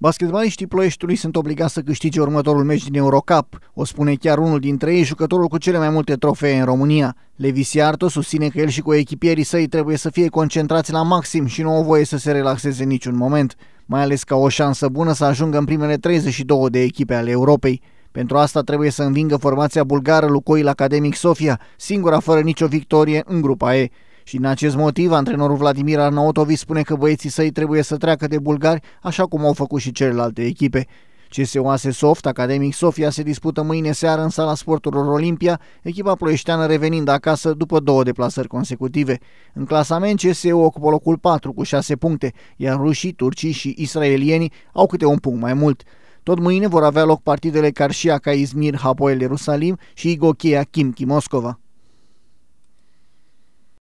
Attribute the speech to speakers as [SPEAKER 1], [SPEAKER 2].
[SPEAKER 1] Basketbaliștii ploieștului sunt obligați să câștige următorul meci din Eurocup. O spune chiar unul dintre ei, jucătorul cu cele mai multe trofee în România. Levi Siarto susține că el și cu echipierii săi trebuie să fie concentrați la maxim și nu au voie să se relaxeze niciun moment, mai ales ca o șansă bună să ajungă în primele 32 de echipe ale Europei. Pentru asta trebuie să învingă formația bulgară Lucoil Academic Sofia, singura fără nicio victorie în grupa E. Și în acest motiv, antrenorul Vladimir Arnautovi spune că băieții săi trebuie să treacă de bulgari, așa cum au făcut și celelalte echipe. CSOAS Soft, Academic Sofia, se dispută mâine seară în sala sporturilor Olimpia, echipa ploieșteană revenind acasă după două deplasări consecutive. În clasament, CSU ocupă locul 4 cu 6 puncte, iar rușii, turcii și israelienii au câte un punct mai mult. Tot mâine vor avea loc partidele Karşıyaka Izmir Hapoel Ierusalim și Igochea Kimki Moscova.